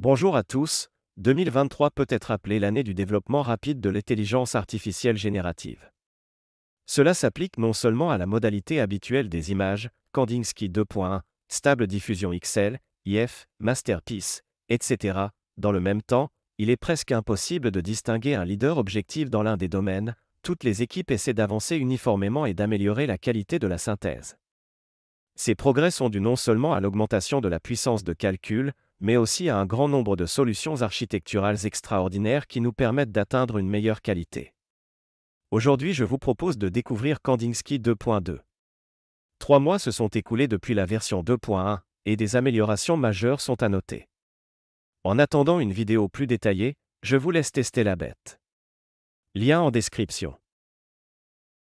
Bonjour à tous, 2023 peut être appelé l'année du développement rapide de l'intelligence artificielle générative. Cela s'applique non seulement à la modalité habituelle des images, Kandinsky 2.1, Stable Diffusion XL, IF, Masterpiece, etc. Dans le même temps, il est presque impossible de distinguer un leader objectif dans l'un des domaines, toutes les équipes essaient d'avancer uniformément et d'améliorer la qualité de la synthèse. Ces progrès sont dus non seulement à l'augmentation de la puissance de calcul, mais aussi à un grand nombre de solutions architecturales extraordinaires qui nous permettent d'atteindre une meilleure qualité. Aujourd'hui, je vous propose de découvrir Kandinsky 2.2. Trois mois se sont écoulés depuis la version 2.1, et des améliorations majeures sont à noter. En attendant une vidéo plus détaillée, je vous laisse tester la bête. Lien en description.